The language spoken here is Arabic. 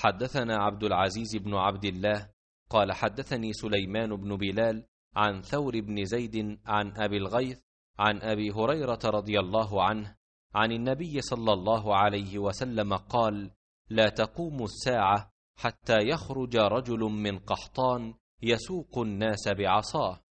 حدثنا عبد العزيز بن عبد الله قال حدثني سليمان بن بلال عن ثور بن زيد عن ابي الغيث عن ابي هريره رضي الله عنه عن النبي صلى الله عليه وسلم قال لا تقوم الساعه حتى يخرج رجل من قحطان يسوق الناس بعصاه